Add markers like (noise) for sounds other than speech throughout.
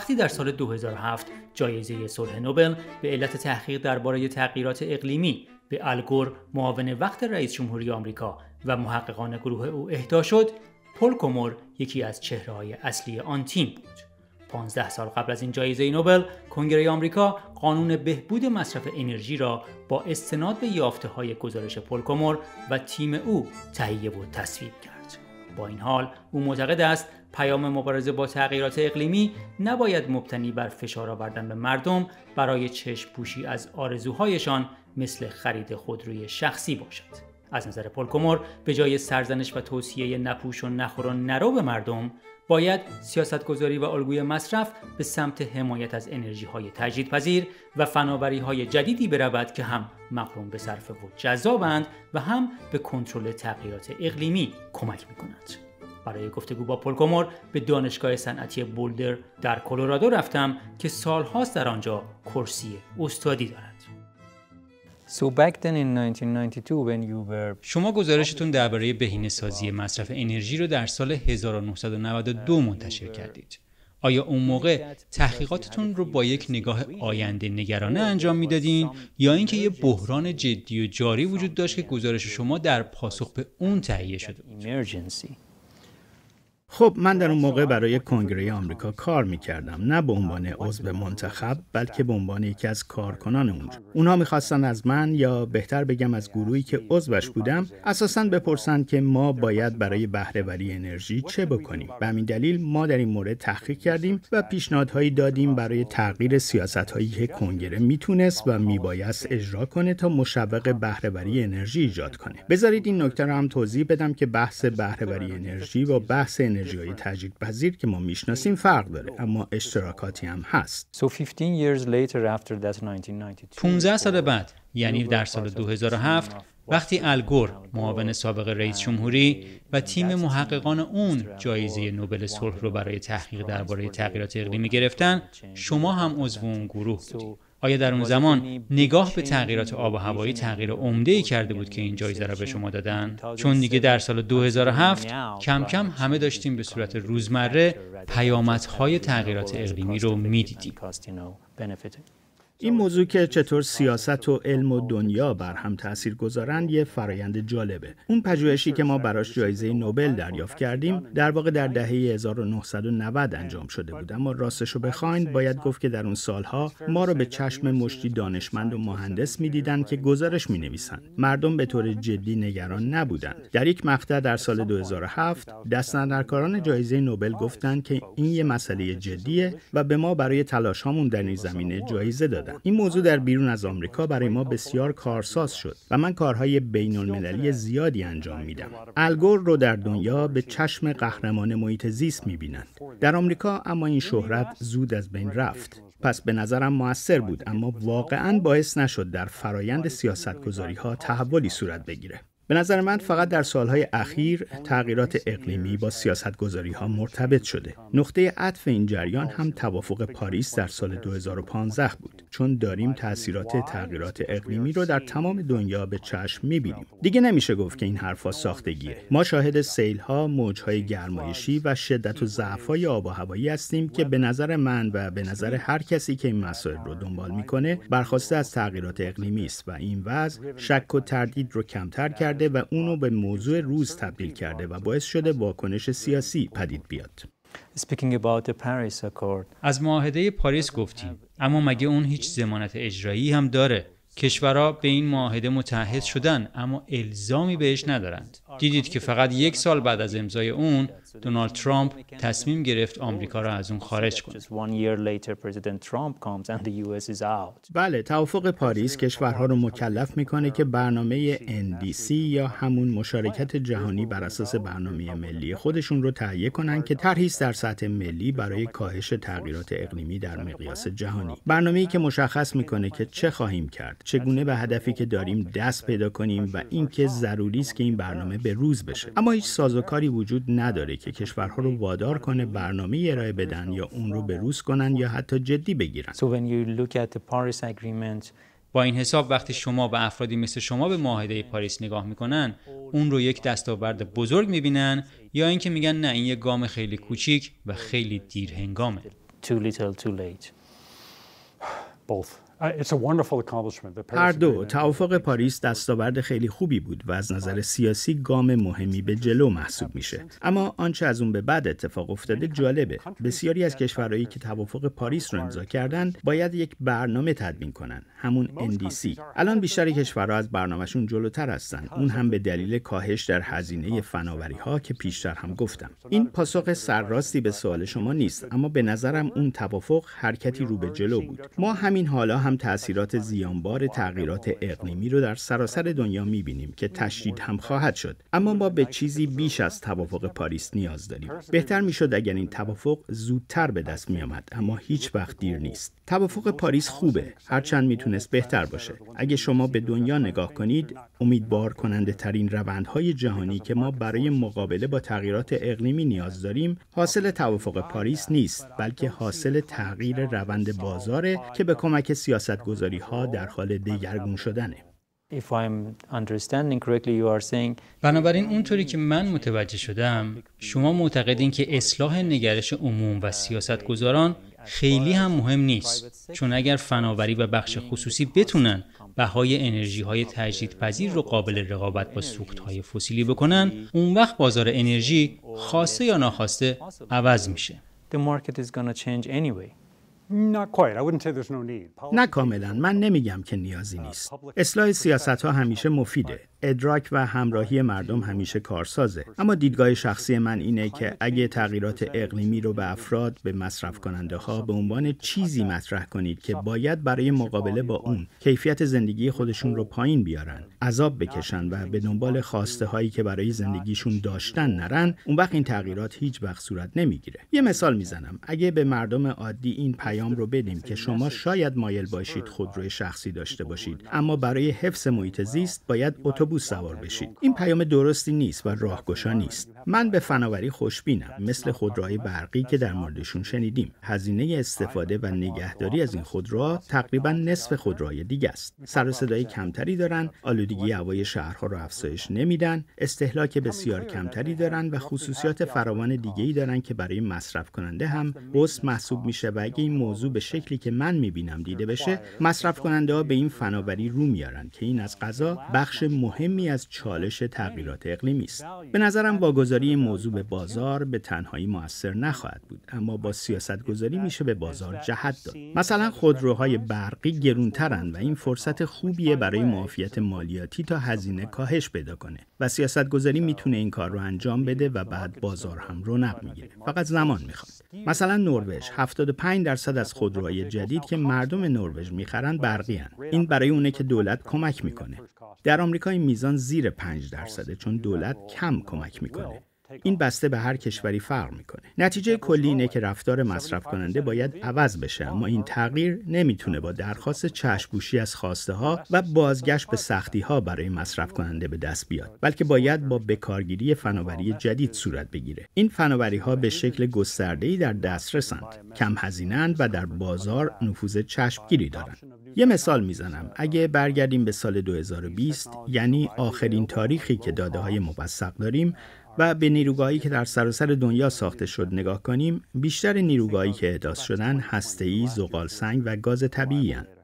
وقتی در سال 2007 جایزه صلح نوبل به علت تحقیق درباره تغییرات اقلیمی به الگور معاون وقت رئیس جمهوری آمریکا و محققان گروه او اهدا شد، پل کومور یکی از چهره های اصلی آن تیم بود. 15 سال قبل از این جایزه نوبل، کنگره آمریکا قانون بهبود مصرف انرژی را با استناد به یافته های گزارش کومور و تیم او تهیه و تصویب کرد. با این حال او معتقد است پیام مبارزه با تغییرات اقلیمی نباید مبتنی بر فشار آوردن به مردم برای چشم پوشی از آرزوهایشان مثل خرید خودروی شخصی باشد. از نظر پولکمر، به جای سرزنش و توصیه نپوش و نخور و نرو به مردم باید سیاستگذاری و الگوی مصرف به سمت حمایت از انرژی های تجدیدپذیر و فناوری های جدیدی برود که هم مقرون به صرفه و جذابند و هم به کنترل تغییرات اقلیمی کمک می کند. برای گفتگو با پلکومور به دانشگاه صنعتی بولدر در کلرادو رفتم که سالهاست در آنجا کرسی استادی دارد. شما گزارشتون درباره بهینه سازی مصرف انرژی رو در سال 1992 منتشر کردید. آیا اون موقع تحقیقاتتون رو با یک نگاه آینده نگرانه انجام میدادین یا اینکه یه بحران جدی و جاری وجود داشت که گزارش شما در پاسخ به اون تهیه شده بود؟ خب من در اون موقع برای کنگره آمریکا کار میکردم نه به عنوان عضو منتخب بلکه به عنوان یکی از کارکنان اونجا اونها میخواستن از من یا بهتر بگم از گروهی که عضوش بودم اساسا بپرسند که ما باید برای بهرهوری انرژی چه بکنیم به همین دلیل ما در این مورد تحقیق کردیم و پیشنهادهایی دادیم برای تغییر سیاستهایی که کنگره میتونست و میبایست اجرا کنه تا مشوق بهرهوری انرژی ایجاد کنه بذارید این نکته رو هم توضیح بدم که بحث بهرهوری انرژی و بحث انرژی تجدید پذیر که ما میشناسیم فرق داره اما اشتراکاتی هم هست 15 سال بعد یعنی در سال 2007 وقتی الگور معاون سابق رئیس جمهوری و تیم محققان اون جایزه نوبل صلح رو برای تحقیق درباره تغییرات اقلیمی گرفتن شما هم عضو اون گروه بودید آیا در اون زمان نگاه به تغییرات آب و هوایی تغییر عمده ای کرده بود که این جایزه را به شما دادن چون دیگه در سال 2007 کم کم همه داشتیم به صورت روزمره پیامدهای تغییرات اقلیمی رو میدیدیم این موضوع که چطور سیاست و علم و دنیا بر هم تاثیر گذارند یه فرایند جالبه اون پژوهشی که ما براش جایزه نوبل دریافت کردیم در واقع در دهه 1990 انجام شده بود اما راستش رو بخواین باید گفت که در اون سالها ما رو به چشم مشتی دانشمند و مهندس میدیدند که گزارش می نویسند مردم به طور جدی نگران نبودند در یک مقطع در سال 2007 دستندرکاران جایزه نوبل گفتند که این یه مسئله جدیه و به ما برای تلاشهامون در این زمینه جایزه دادند این موضوع در بیرون از آمریکا برای ما بسیار کارساز شد و من کارهای بین المللی زیادی انجام میدم الگور رو در دنیا به چشم قهرمان محیط زیست میبینند در آمریکا اما این شهرت زود از بین رفت پس به نظرم موثر بود اما واقعا باعث نشد در فرایند گذاری ها تحولی صورت بگیره به نظر من فقط در سالهای اخیر تغییرات اقلیمی با سیاست گذاری ها مرتبط شده. نقطه عطف این جریان هم توافق پاریس در سال 2015 بود چون داریم تاثیرات تغییرات اقلیمی رو در تمام دنیا به چشم میبینیم. دیگه نمیشه گفت که این حرفها ساختگیه. ما شاهد سیل ها، موج های گرمایشی و شدت و ضعف های آب و هوایی هستیم که به نظر من و به نظر هر کسی که این مسائل رو دنبال میکنه برخواسته از تغییرات اقلیمی است و این وضع شک و تردید رو کمتر کرد. و اونو به موضوع روز تبدیل کرده و باعث شده واکنش سیاسی پدید بیاد. از معاهده پاریس گفتیم اما مگه اون هیچ زمانت اجرایی هم داره کشورها به این معاهده متحد شدن اما الزامی بهش ندارند دیدید که فقط یک سال بعد از امضای اون دونالد ترامپ تصمیم گرفت آمریکا را از اون خارج کنه. بله توافق پاریس کشورها رو مکلف میکنه که برنامه NDC یا همون مشارکت جهانی بر اساس برنامه ملی خودشون رو تهیه کنن که ترهیز در سطح ملی برای کاهش تغییرات اقلیمی در مقیاس جهانی. برنامه‌ای که مشخص میکنه که چه خواهیم کرد، چگونه به هدفی که داریم دست پیدا کنیم و اینکه ضروری است که این برنامه به روز بشه. اما هیچ سازوکاری وجود نداره که کشورها رو وادار کنه برنامه ارائه بدن یا اون رو به روز کنن یا حتی جدی بگیرن. با این حساب وقتی شما و افرادی مثل شما به معاهده پاریس نگاه میکنن اون رو یک دستاورد بزرگ میبینن یا اینکه میگن نه این یک گام خیلی کوچیک و خیلی دیر هنگامه. Too little, too late. (sighs) Both. هر دو توافق پاریس دستاورد خیلی خوبی بود و از نظر سیاسی گام مهمی به جلو محسوب میشه اما آنچه از اون به بعد اتفاق افتاده جالبه بسیاری از کشورهایی که توافق پاریس رو امضا کردن باید یک برنامه تدوین کنن همون NDC الان بیشتر کشورها از برنامهشون جلوتر هستن اون هم به دلیل کاهش در هزینه فناوری ها که پیشتر هم گفتم این پاسخ سرراستی به سوال شما نیست اما به نظرم اون توافق حرکتی رو به جلو بود ما همین حالا هم هم تاثیرات زیانبار تغییرات اقلیمی رو در سراسر دنیا میبینیم که تشدید هم خواهد شد اما ما به چیزی بیش از توافق پاریس نیاز داریم بهتر میشد اگر این توافق زودتر به دست میآمد اما هیچ وقت دیر نیست توافق پاریس خوبه هرچند میتونست بهتر باشه اگه شما به دنیا نگاه کنید امیدوار کننده ترین روندهای جهانی که ما برای مقابله با تغییرات اقلیمی نیاز داریم حاصل توافق پاریس نیست بلکه حاصل تغییر روند بازاره که به کمک سیاست گذاری ها در حال دگرگون شدنه بنابراین اونطوری که من متوجه شدم شما معتقدین که اصلاح نگرش عموم و سیاستگذاران خیلی هم مهم نیست چون اگر فناوری و بخش خصوصی بتونن بهای انرژی های تجدید پذیر رو قابل رقابت با سوخت های فسیلی بکنن اون وقت بازار انرژی خواسته یا ناخواسته عوض میشه نه کاملا من نمیگم که نیازی uh, نیست اصلاح سیاست ها همیشه مفیده ادراک و همراهی مردم همیشه کارسازه اما دیدگاه شخصی من اینه که اگه تغییرات اقلیمی رو به افراد به مصرف کننده ها به عنوان چیزی مطرح کنید که باید برای مقابله با اون کیفیت زندگی خودشون رو پایین بیارن عذاب بکشن و به دنبال خواسته هایی که برای زندگیشون داشتن نرن اون وقت این تغییرات هیچ وقت صورت نمیگیره یه مثال میزنم اگه به مردم عادی این پیام پیام رو بدیم که شما شاید مایل باشید خودروی شخصی داشته باشید اما برای حفظ محیط زیست باید اتوبوس سوار بشید این پیام درستی نیست و راهگشا نیست من به فناوری خوشبینم مثل خودروهای برقی که در موردشون شنیدیم هزینه استفاده و نگهداری از این خودروها تقریبا نصف خودروهای دیگه است سر صدای کمتری دارن آلودگی هوای شهرها را افزایش نمیدن استهلاک بسیار کمتری دارن و خصوصیات فراوان دیگه ای دارن که برای مصرف کننده هم بس محسوب میشه و اگه این موضوع به شکلی که من میبینم دیده بشه مصرف کننده ها به این فناوری رو میارن که این از قضا بخش مهمی از چالش تغییرات اقلیمی است به نظرم واگذاری این موضوع به بازار به تنهایی موثر نخواهد بود اما با سیاست گذاری میشه به بازار جهت داد مثلا خودروهای برقی گرونترن و این فرصت خوبیه برای معافیت مالیاتی تا هزینه کاهش پیدا کنه و سیاست گذاری میتونه این کار رو انجام بده و بعد بازار هم رونق میگیره فقط زمان میخواد مثلا نروژ 75 درصد از خودروهای جدید که مردم نروژ میخرند برقی هن. این برای اونه که دولت کمک میکنه در آمریکا این میزان زیر 5 درصده چون دولت کم کمک میکنه این بسته به هر کشوری فرق میکنه نتیجه کلی اینه که رفتار مصرف کننده باید عوض بشه اما این تغییر نمیتونه با درخواست چشپوشی از خواسته ها و بازگشت به سختی ها برای مصرف کننده به دست بیاد بلکه باید با بکارگیری فناوری جدید صورت بگیره این فناوری ها به شکل گسترده ای در دسترسند کم هزینهند و در بازار نفوذ چشمگیری دارند یه مثال میزنم اگه برگردیم به سال 2020 یعنی آخرین تاریخی که داده های موثق داریم و به نیروگاهی که در سراسر دنیا ساخته شد نگاه کنیم بیشتر نیروگاهی که احداث شدن هسته‌ای، زغال سنگ و گاز طبیعی هستند.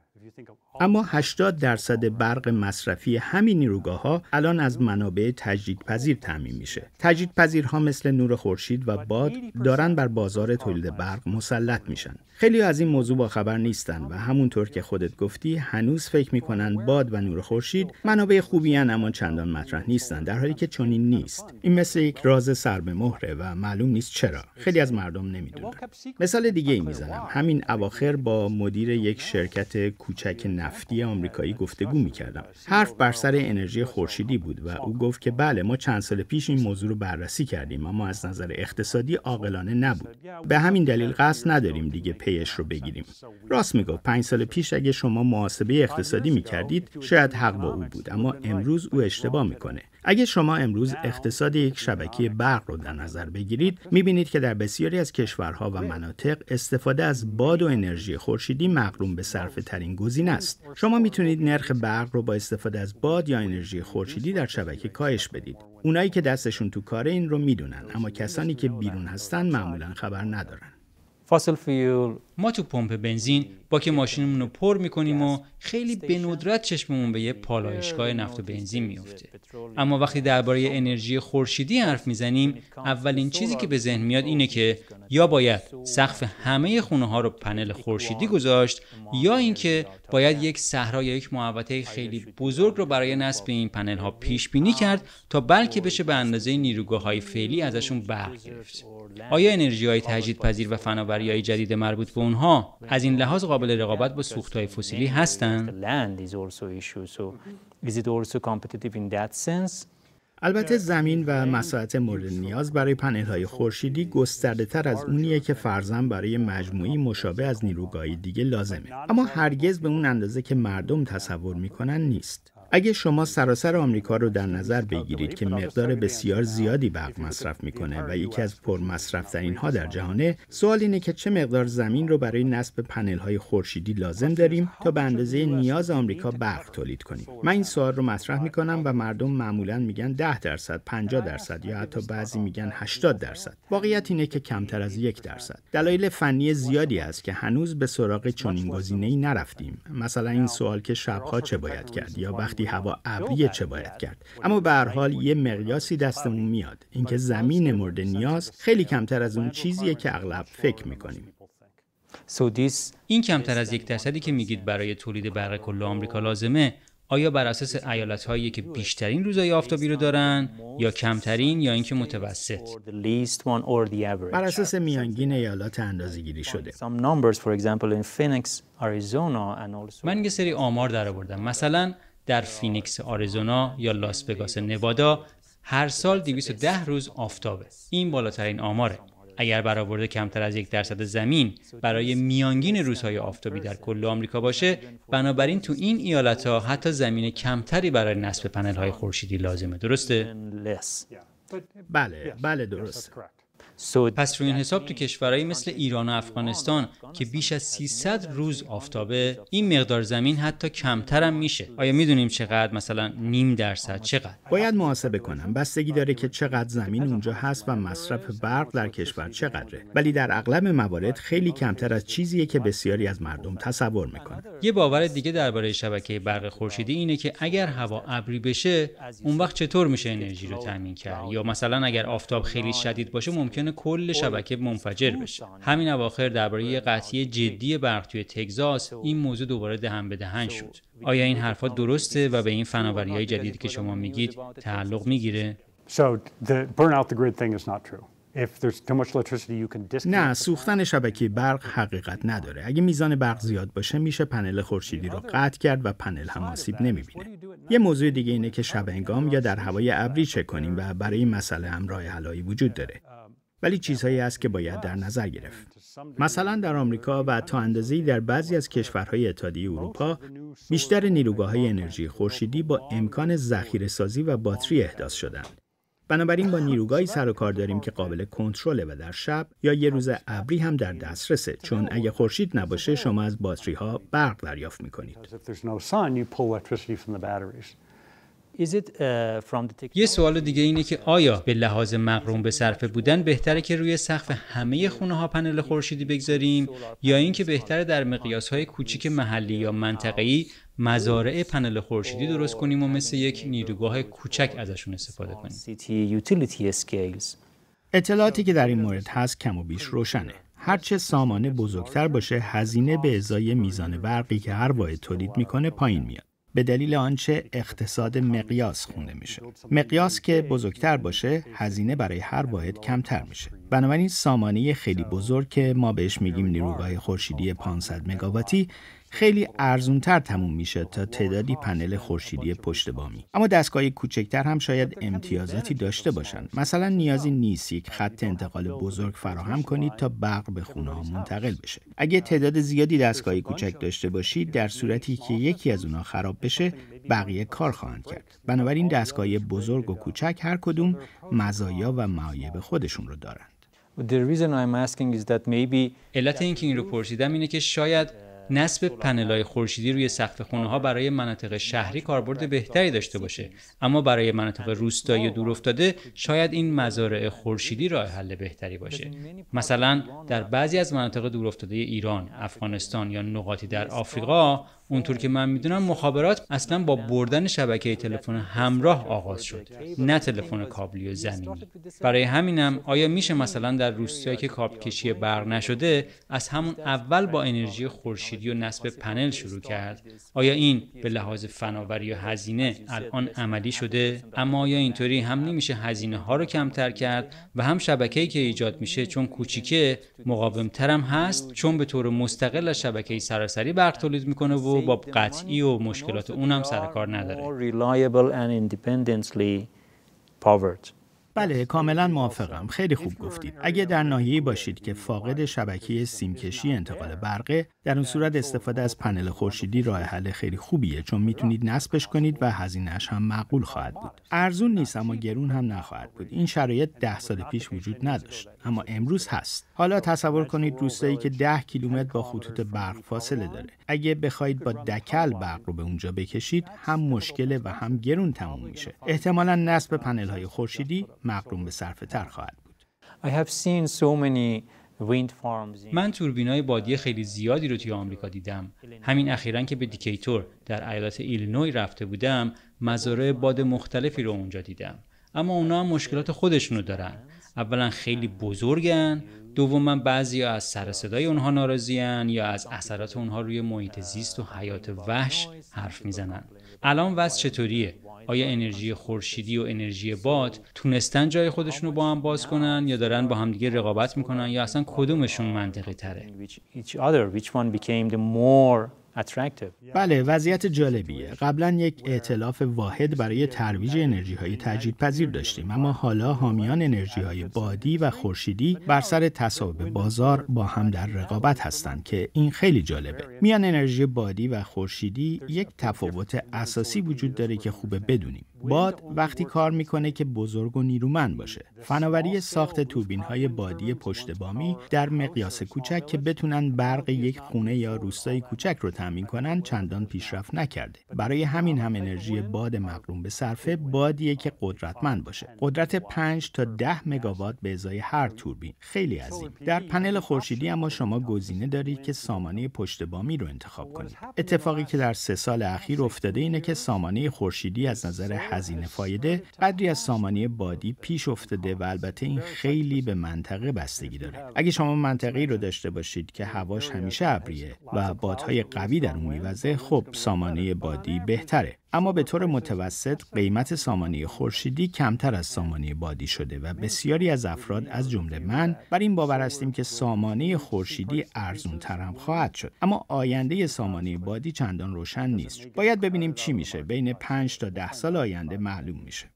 اما 80 درصد برق مصرفی همین نیروگاه ها الان از منابع تجدیدپذیر تامین میشه. تجدیدپذیرها مثل نور خورشید و باد دارن بر بازار تولید برق مسلط میشن. خیلی از این موضوع با خبر نیستن و همونطور که خودت گفتی هنوز فکر میکنن باد و نور خورشید منابع خوبی هن اما چندان مطرح نیستن در حالی که چنین نیست. این مثل یک راز سر به مهره و معلوم نیست چرا. خیلی از مردم نمیدونن. مثال دیگه ای میزنم. همین اواخر با مدیر یک شرکت کوچک نفتی آمریکایی گفتگو میکردم حرف بر سر انرژی خورشیدی بود و او گفت که بله ما چند سال پیش این موضوع رو بررسی کردیم اما از نظر اقتصادی عاقلانه نبود به همین دلیل قصد نداریم دیگه پیش رو بگیریم راست میگفت پنج سال پیش اگه شما محاسبه اقتصادی کردید، شاید حق با او بود اما امروز او اشتباه میکنه اگه شما امروز اقتصاد یک شبکه برق رو در نظر بگیرید میبینید که در بسیاری از کشورها و مناطق استفاده از باد و انرژی خورشیدی مقروم به صرف ترین گزینه است شما میتونید نرخ برق رو با استفاده از باد یا انرژی خورشیدی در شبکه کاهش بدید اونایی که دستشون تو کار این رو میدونن اما کسانی که بیرون هستن معمولا خبر ندارن ما تو پمپ بنزین باک ماشینمون رو پر میکنیم و خیلی به ندرت چشممون به یه پالایشگاه نفت و بنزین میفته اما وقتی درباره انرژی خورشیدی حرف میزنیم اولین چیزی که به ذهن میاد اینه که یا باید سقف همه خونه ها رو پنل خورشیدی گذاشت یا اینکه باید یک صحرا یا یک محوطه خیلی بزرگ رو برای نصب این پنل ها پیش بینی کرد تا بلکه بشه به اندازه نیروگاه های فعلی ازشون بهره گرفت آیا انرژی های تجدیدپذیر و فناوری های جدید مربوط به اونها از این لحاظ قابل رقابت با های فسیلی هستند؟ البته زمین و مساحت مورد نیاز برای پنل های خورشیدی گسترده تر از اونیه که فرزن برای مجموعی مشابه از نیروگاهی دیگه لازمه اما هرگز به اون اندازه که مردم تصور میکنن نیست اگه شما سراسر آمریکا رو در نظر بگیرید که مقدار بسیار زیادی برق مصرف میکنه و یکی از پر ها در جهانه سوال اینه که چه مقدار زمین رو برای نصب پنل های خورشیدی لازم داریم تا به اندازه نیاز آمریکا برق تولید کنیم من این سوال رو مطرح میکنم و مردم معمولا میگن 10 درصد 50 درصد یا حتی بعضی uh, میگن 80 uh, uh, درصد واقعیت اینه که کمتر از یک درصد دلایل فنی زیادی است که هنوز به سراغ چنین گزینه‌ای نرفتیم مثلا این سوال که شبها چه باید کرد یا گفتی هوا ابریه چه باید کرد اما به هر حال یه مقیاسی دستمون میاد اینکه زمین مورد نیاز خیلی کمتر از اون چیزیه که اغلب فکر میکنیم این کمتر از یک درصدی که میگید برای تولید برق کل آمریکا لازمه آیا بر اساس ایالت هایی که بیشترین روزای آفتابی رو دارن یا کمترین یا اینکه متوسط بر اساس میانگین ایالات گیری شده من یه سری آمار درآوردم مثلا در فینیکس آریزونا یا لاس وگاس نوادا هر سال 210 روز آفتابه این بالاترین آماره اگر برآورده کمتر از یک درصد زمین برای میانگین روزهای آفتابی در کل آمریکا باشه بنابراین تو این ایالت ها حتی زمین کمتری برای نصب پنل های خورشیدی لازمه درسته بله بله درسته پس روی این حساب تو کشورهایی مثل ایران و افغانستان که بیش از 300 روز آفتابه این مقدار زمین حتی هم میشه آیا میدونیم چقدر مثلا نیم درصد چقدر باید محاسبه کنم بستگی داره که چقدر زمین اونجا هست و مصرف برق در کشور چقدره ولی در اغلب موارد خیلی کمتر از چیزیه که بسیاری از مردم تصور میکنن یه باور دیگه درباره شبکه برق خورشیدی اینه که اگر هوا ابری بشه اون وقت چطور میشه انرژی رو تامین کرد یا مثلا اگر آفتاب خیلی شدید باشه ممکن کل شبکه منفجر بشه همین اواخر درباره یه آره، قطعی جدی برق توی تگزاس این موضوع دوباره دهن به دهن شد آیا این حرفات درسته و به این فناوری های جدیدی که شما میگید تعلق میگیره نه سوختن شبکه برق حقیقت نداره اگه میزان برق زیاد باشه میشه پنل خورشیدی رو قطع کرد و پنل هم آسیب نمیبینه یه موضوع دیگه اینه که شب انگام یا در هوای ابری چک کنیم و برای مسئله هم راه حلایی وجود داره uh, ولی چیزهایی است که باید در نظر گرفت. مثلا در آمریکا و تا اندازه‌ای در بعضی از کشورهای اتحادیه اروپا بیشتر نیروگاه‌های انرژی خورشیدی با امکان ذخیره‌سازی و باتری احداث شدند. بنابراین با نیروگاهی سر و کار داریم که قابل کنترله و در شب یا یه روز ابری هم در دسترسه چون اگه خورشید نباشه شما از باتری ها برق دریافت میکنید. Uh, یه سوال دیگه اینه که آیا به لحاظ مقروم به صرفه بودن بهتره که روی سقف همه خونه ها پنل خورشیدی بگذاریم یا اینکه بهتره در مقیاس های کوچیک محلی یا منطقه‌ای مزارع پنل خورشیدی درست کنیم و مثل یک نیروگاه کوچک ازشون استفاده کنیم اطلاعاتی که در این مورد هست کم و بیش روشنه هرچه سامانه بزرگتر باشه هزینه به ازای میزان برقی که هر واحد تولید میکنه پایین میاد به دلیل آنچه اقتصاد مقیاس خونده میشه. مقیاس که بزرگتر باشه، هزینه برای هر واحد کمتر میشه. بنابراین سامانه خیلی بزرگ که ما بهش میگیم نیروگاه خورشیدی 500 مگاواتی خیلی ارزونتر تموم میشه تا تعدادی پنل خورشیدی پشت بامی اما دستگاه کوچکتر هم شاید امتیازاتی داشته باشن مثلا نیازی نیست یک خط انتقال بزرگ فراهم کنید تا برق به خونه ها منتقل بشه اگه تعداد زیادی دستگاه کوچک داشته باشید در صورتی که یکی از اونها خراب بشه بقیه کار خواهند کرد بنابراین دستگاه بزرگ و کوچک هر کدوم مزایا و معایب خودشون رو دارند علت اینکه این رو پرسیدم اینه که شاید نصب پنل‌های خورشیدی روی سقف خونه ها برای مناطق شهری کاربرد بهتری داشته باشه اما برای مناطق روستایی دور افتاده شاید این مزارع خورشیدی راه حل بهتری باشه مثلا در بعضی از مناطق دورافتاده ایران افغانستان یا نقاطی در آفریقا اونطور که من میدونم مخابرات اصلا با بردن شبکه تلفن همراه آغاز شد نه تلفن کابلی و زمینی برای همینم آیا میشه مثلا در روستایی که کابل کشی برق نشده از همون اول با انرژی خورشیدی و نصب پنل شروع کرد آیا این به لحاظ فناوری و هزینه الان عملی شده اما آیا اینطوری هم نمیشه هزینه ها رو کمتر کرد و هم شبکه‌ای که ایجاد میشه چون کوچیکه مقاومترم هست چون به طور مستقل از شبکه سراسری برق تولید میکنه و با قطعی و مشکلات اونم سر کار نداره بله کاملا موافقم خیلی خوب گفتید اگه در ناحیه باشید که فاقد شبکه سیمکشی انتقال برقه در اون صورت استفاده از پنل خورشیدی راه حل خیلی خوبیه چون میتونید نصبش کنید و هزینهش هم معقول خواهد بود ارزون نیست اما گرون هم نخواهد بود این شرایط ده سال پیش وجود نداشت اما امروز هست حالا تصور کنید روستایی که ده کیلومتر با خطوط برق فاصله داره اگه بخواید با دکل برق رو به اونجا بکشید هم مشکله و هم گرون تموم میشه احتمالا نصب پنل های خورشیدی مقروم به صرفه خواهد بود من توربین های بادی خیلی زیادی رو توی آمریکا دیدم. همین اخیرا که به دیکیتور در ایالت ایلینوی رفته بودم، مزارع باد مختلفی رو اونجا دیدم. اما اونا هم مشکلات خودشونو دارن. اولا خیلی بزرگن دوما بعضی از سر صدای اونها ناراضیان یا از اثرات اونها روی محیط زیست و حیات وحش حرف میزنن الان وضع چطوریه آیا انرژی خورشیدی و انرژی باد تونستن جای خودشون رو با هم باز کنن یا دارن با همدیگه رقابت میکنن یا اصلا کدومشون منطقی تره بله وضعیت جالبیه قبلا یک اعتلاف واحد برای ترویج انرژی های تجدید پذیر داشتیم اما حالا حامیان انرژی های بادی و خورشیدی بر سر تصاحب بازار با هم در رقابت هستند که این خیلی جالبه میان انرژی بادی و خورشیدی یک تفاوت اساسی وجود داره که خوبه بدونیم باد وقتی کار میکنه که بزرگ و نیرومند باشه. فناوری ساخت توربین های بادی پشت بامی در مقیاس کوچک که بتونن برق یک خونه یا روستای کوچک رو تامین کنن چندان پیشرفت نکرده. برای همین هم انرژی باد مقروم به صرفه بادیه که قدرتمند باشه. قدرت 5 تا 10 مگاوات به ازای هر توربین خیلی عظیم. در پنل خورشیدی اما شما گزینه دارید که سامانه پشت بامی رو انتخاب کنید. اتفاقی که در سه سال اخیر افتاده اینه که سامانه خورشیدی از نظر هزینه فایده قدری از سامانی بادی پیش افتاده و البته این خیلی به منطقه بستگی داره اگه شما منطقه‌ای رو داشته باشید که هواش همیشه ابریه و بادهای قوی در اون میوزه خب سامانه بادی بهتره اما به طور متوسط قیمت سامانی خورشیدی کمتر از سامانی بادی شده و بسیاری از افراد از جمله من بر این باور هستیم که سامانه خورشیدی ارزون ترم خواهد شد اما آینده سامانه بادی چندان روشن نیست باید ببینیم چی میشه بین 5 تا 10 سال آینده معلوم میشه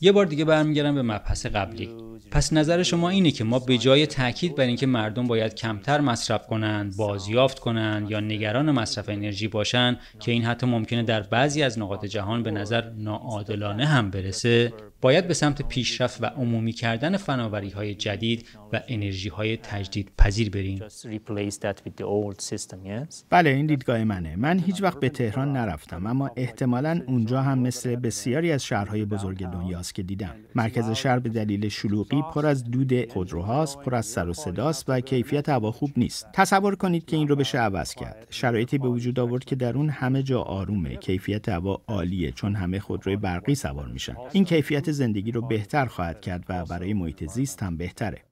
یه بار دیگه برمیگردم به مبحث قبلی پس نظر شما اینه که ما به جای تاکید بر اینکه مردم باید کمتر مصرف کنند بازیافت کنند یا نگران مصرف انرژی باشند که این حتی ممکنه در بعضی از نقاط جهان به نظر ناعادلانه هم برسه باید به سمت پیشرفت و عمومی کردن فناوری های جدید و انرژی های تجدید پذیر بریم. بله این دیدگاه منه. من هیچ وقت به تهران نرفتم اما احتمالا اونجا هم مثل بسیاری از شهرهای بزرگ دنیاست که دیدم. مرکز شهر به دلیل شلوغی پر از دود خودروهاست، پر از سر و صداست و کیفیت هوا خوب نیست. تصور کنید که این رو بشه عوض کرد. شرایطی به وجود آورد که در اون همه جا آرومه، کیفیت هوا عالیه چون همه خودروی برقی سوار میشن. این کیفیت زندگی رو بهتر خواهد کرد و برای محیط زیست هم بهتره.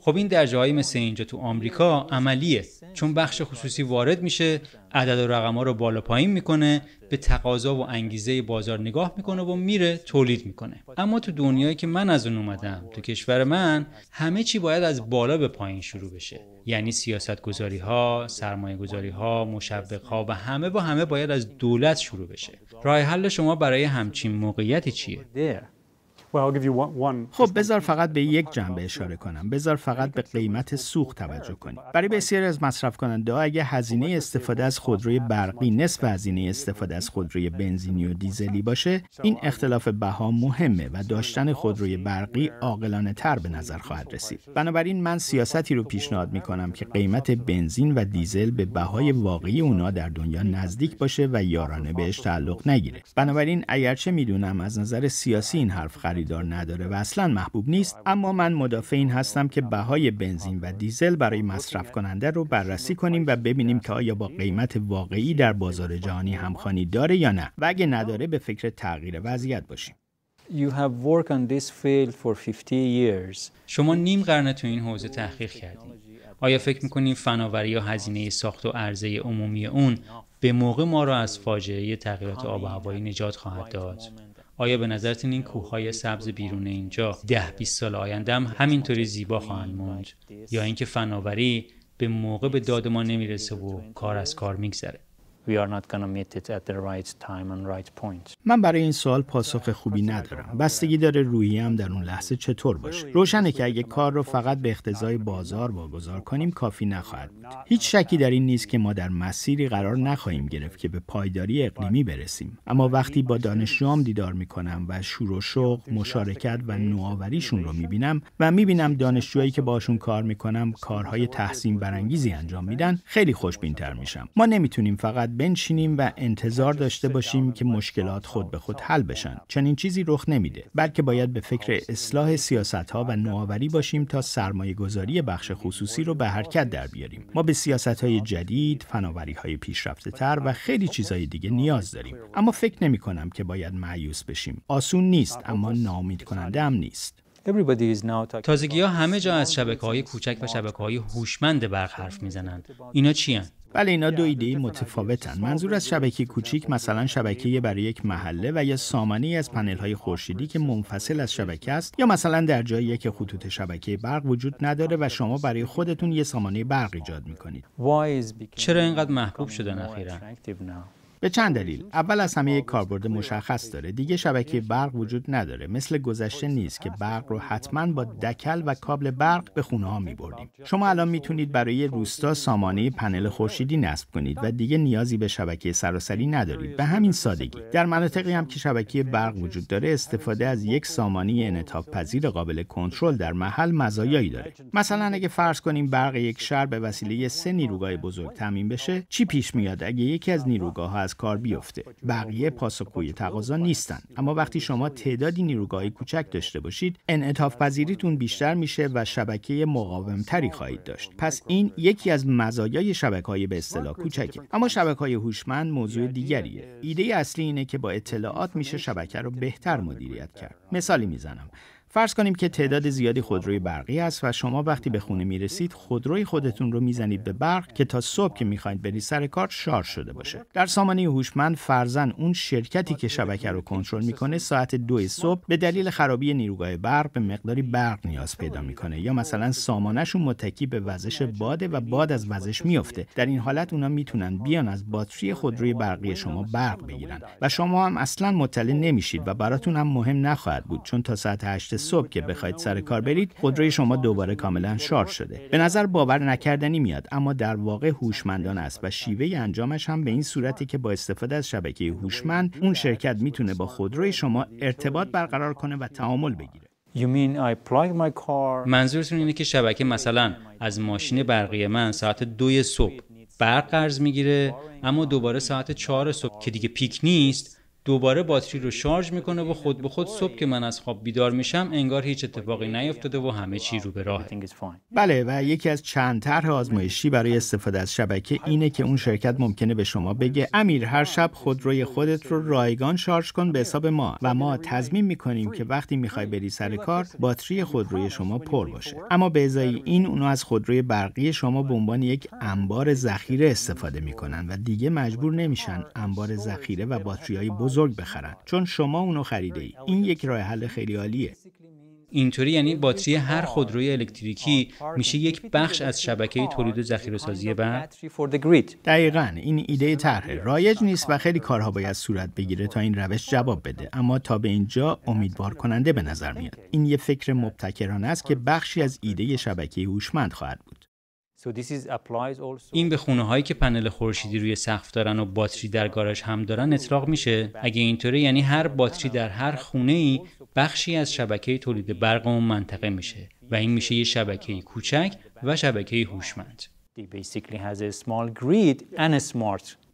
خب این در جایی مثل اینجا تو آمریکا عملیه چون بخش خصوصی وارد میشه عدد و رقما رو بالا پایین میکنه به تقاضا و انگیزه بازار نگاه میکنه و میره تولید میکنه اما تو دنیایی که من از اون اومدم تو کشور من همه چی باید از بالا به پایین شروع بشه یعنی سیاست گذاری ها سرمایه گذاری ها مشبق ها و همه با همه باید از دولت شروع بشه راه حل شما برای همچین موقعیتی چیه خب بذار فقط به یک جنبه اشاره کنم بذار فقط به قیمت سوخت توجه کنیم برای بسیاری از مصرف کننده ها اگه هزینه استفاده از خودروی برقی نصف هزینه استفاده از خودروی بنزینی و دیزلی باشه این اختلاف بها مهمه و داشتن خودروی برقی عاقلانه تر به نظر خواهد رسید بنابراین من سیاستی رو پیشنهاد می کنم که قیمت بنزین و دیزل به بهای واقعی اونا در دنیا نزدیک باشه و یارانه بهش تعلق نگیره بنابراین اگرچه میدونم از نظر سیاسی این حرف خریدار نداره و اصلا محبوب نیست اما من مدافع این هستم که بهای بنزین و دیزل برای مصرف کننده رو بررسی کنیم و ببینیم که آیا با قیمت واقعی در بازار جهانی همخوانی داره یا نه و اگه نداره به فکر تغییر وضعیت باشیم شما نیم قرن تو این حوزه تحقیق کردید آیا فکر میکنیم فناوری یا هزینه ساخت و عرضه عمومی اون به موقع ما را از فاجعه تغییرات آب و هوایی نجات خواهد داد؟ آیا به نظرتون این کوههای سبز بیرون اینجا ده 20 سال آینده هم همینطوری زیبا خواهند موند یا اینکه فناوری به موقع به داد ما نمیرسه و کار از کار میگذره من برای این سوال پاسخ خوبی ندارم. بستگی داره هم در اون لحظه چطور باشه. روشنه که اگه کار رو فقط به اختزای بازار واگذار کنیم کافی نخواهد بود. هیچ شکی در این نیست که ما در مسیری قرار نخواهیم گرفت که به پایداری اقلیمی برسیم. اما وقتی با دانشجوام دیدار میکنم و شور و شوق، مشارکت و نوآوریشون رو میبینم و میبینم دانشجوهایی که باشون کار میکنم کارهای تحسین برانگیزی انجام میدن، خیلی خوشبینتر میشم. ما نمیتونیم فقط بنشینیم و انتظار داشته باشیم که مشکلات خود به خود حل بشن چنین چیزی رخ نمیده بلکه باید به فکر اصلاح سیاست ها و نوآوری باشیم تا سرمایه گذاری بخش خصوصی رو به حرکت در بیاریم ما به سیاست های جدید فناوری های پیشرفته تر و خیلی چیزهای دیگه نیاز داریم اما فکر نمی کنم که باید معیوس بشیم آسون نیست اما نامید کننده هم نیست تازگی ها همه جا از شبکه های کوچک و شبکه های هوشمند برق حرف میزنند اینا چی بله اینا دو ایده متفاوتن منظور از شبکه کوچیک مثلا شبکه برای یک محله و یا سامانه از پنل های خورشیدی که منفصل از شبکه است یا مثلا در جایی که خطوط شبکه برق وجود نداره و شما برای خودتون یه سامانه برق ایجاد میکنید چرا اینقدر محبوب شده اخیرا به چند دلیل اول از همه یک کاربرد مشخص داره دیگه شبکه برق وجود نداره مثل گذشته نیست که برق رو حتما با دکل و کابل برق به خونه ها می بردیم شما الان میتونید برای روستا سامانه پنل خورشیدی نصب کنید و دیگه نیازی به شبکه سراسری ندارید به همین سادگی در مناطقی هم که شبکه برق وجود داره استفاده از یک سامانه انعطاف پذیر قابل کنترل در محل مزایایی داره مثلا اگه فرض کنیم برق یک شهر به وسیله سه نیروگاه بزرگ تامین بشه چی پیش میاد اگه یکی از نیروگاه از کار بیفته بقیه پاسخگوی تقاضا نیستن اما وقتی شما تعدادی نیروگاه کوچک داشته باشید انعطاف پذیریتون بیشتر میشه و شبکه مقاومتری خواهید داشت پس این یکی از مزایای شبکه های به اصطلاح کوچکه اما شبکه های هوشمند موضوع دیگریه ایده اصلی اینه که با اطلاعات میشه شبکه رو بهتر مدیریت کرد مثالی میزنم فرض کنیم که تعداد زیادی خودروی برقی است و شما وقتی به خونه میرسید خودروی خودتون رو میزنید به برق که تا صبح که میخواید برید سر کار شار شده باشه در سامانه هوشمند فرزن اون شرکتی که شبکه رو کنترل میکنه ساعت دو صبح به دلیل خرابی نیروگاه برق به مقداری برق نیاز پیدا میکنه یا مثلا سامانهشون متکی به وزش باده و باد از وزش میفته در این حالت اونا میتونن بیان از باتری خودروی برقی شما برق بگیرن و شما هم اصلا مطلع نمیشید و براتون هم مهم نخواهد بود چون تا ساعت 8 صبح که بخواید سر کار برید خودروی شما دوباره کاملا شارژ شده به نظر باور نکردنی میاد اما در واقع هوشمندان است و شیوه انجامش هم به این صورتی که با استفاده از شبکه هوشمند اون شرکت میتونه با خودروی شما ارتباط برقرار کنه و تعامل بگیره منظورتون اینه که شبکه مثلا از ماشین برقی من ساعت دوی صبح برق قرض میگیره اما دوباره ساعت چهار صبح که دیگه پیک نیست دوباره باتری رو شارژ میکنه و خود به خود صبح که من از خواب بیدار میشم انگار هیچ اتفاقی نیفتاده و همه چی رو به راه بله و یکی از چند طرح آزمایشی برای استفاده از شبکه اینه که اون شرکت ممکنه به شما بگه امیر هر شب خودروی خودت رو رایگان شارژ کن به حساب ما و ما تضمین میکنیم که وقتی میخوای بری سر کار باتری خودروی شما پر باشه اما به ازای این اونو از خودروی برقی شما به عنوان یک انبار ذخیره استفاده میکنن و دیگه مجبور نمیشن انبار ذخیره و باتری های بزرگ بخرن چون شما اونو خریده ای این یک راه حل خیلی عالیه اینطوری یعنی باتری هر خودروی الکتریکی میشه یک بخش از شبکه تولید و سازی بعد؟ دقیقا این ایده طرح رایج نیست و خیلی کارها باید صورت بگیره تا این روش جواب بده اما تا به اینجا امیدوار کننده به نظر میاد این یه فکر مبتکرانه است که بخشی از ایده شبکه هوشمند خواهد بود این به خونه هایی که پنل خورشیدی روی سقف دارن و باتری در گاراژ هم دارن اطلاق میشه اگه اینطوره یعنی هر باتری در هر خونه ای بخشی از شبکه تولید برق اون منطقه میشه و این میشه یه شبکه کوچک و شبکه هوشمند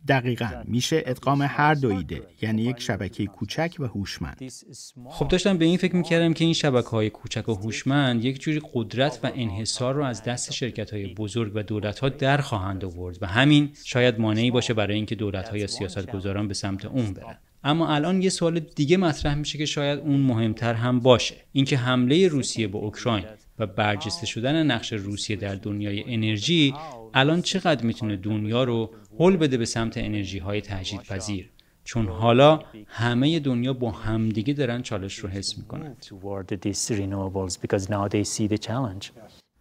دقیقا میشه ادغام هر دو ایده یعنی یک شبکه کوچک و هوشمند خب داشتم به این فکر میکردم که این شبکه های کوچک و هوشمند یک جوری قدرت و انحصار رو از دست شرکت های بزرگ و دولت ها در خواهند آورد و همین شاید مانعی باشه برای اینکه دولت های سیاست گذاران به سمت اون برن اما الان یه سوال دیگه مطرح میشه که شاید اون مهمتر هم باشه اینکه حمله روسیه به اوکراین و برجسته شدن نقش روسیه در دنیای انرژی الان چقدر میتونه دنیا رو حل بده به سمت انرژی های تجدید پذیر چون حالا همه دنیا با همدیگه دارن چالش رو حس میکنند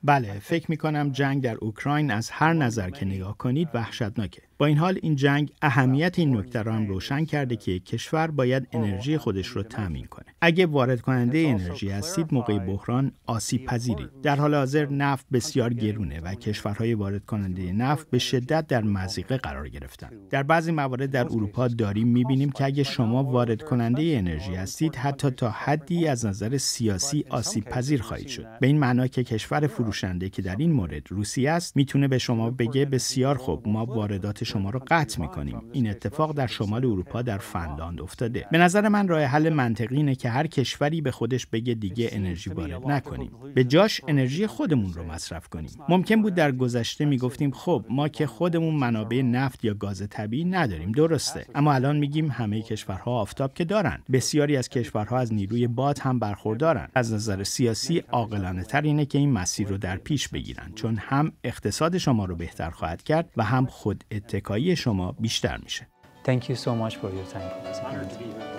بله فکر میکنم جنگ در اوکراین از هر نظر که نگاه کنید وحشتناکه با این حال این جنگ اهمیت این نکته را هم روشن کرده که کشور باید انرژی خودش رو تامین کنه. اگه وارد کننده انرژی هستید موقع بحران آسیب پذیرید. در حال حاضر نفت بسیار گرونه و کشورهای وارد کننده نفت به شدت در مزیقه قرار گرفتن. در بعضی موارد در اروپا داریم میبینیم که اگه شما وارد کننده انرژی هستید حتی تا حدی از نظر سیاسی آسیب پذیر خواهید شد. به این معنا که کشور فروشنده که در این مورد روسیه است میتونه به شما بگه بسیار خوب ما واردات شما رو قطع میکنیم این اتفاق در شمال اروپا در فنلاند افتاده به نظر من راه حل منطقی اینه که هر کشوری به خودش بگه دیگه انرژی وارد نکنیم به جاش انرژی خودمون رو مصرف کنیم ممکن بود در گذشته میگفتیم خب ما که خودمون منابع نفت یا گاز طبیعی نداریم درسته اما الان میگیم همه کشورها آفتاب که دارن بسیاری از کشورها از نیروی باد هم برخوردارن از نظر سیاسی عاقلانه تر اینه که این مسیر رو در پیش بگیرن چون هم اقتصاد شما رو بهتر خواهد کرد و هم خود اتکایی شما بیشتر میشه. Thank you so much for your time.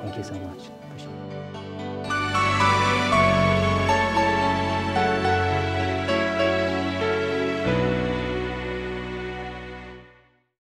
Thank you so much.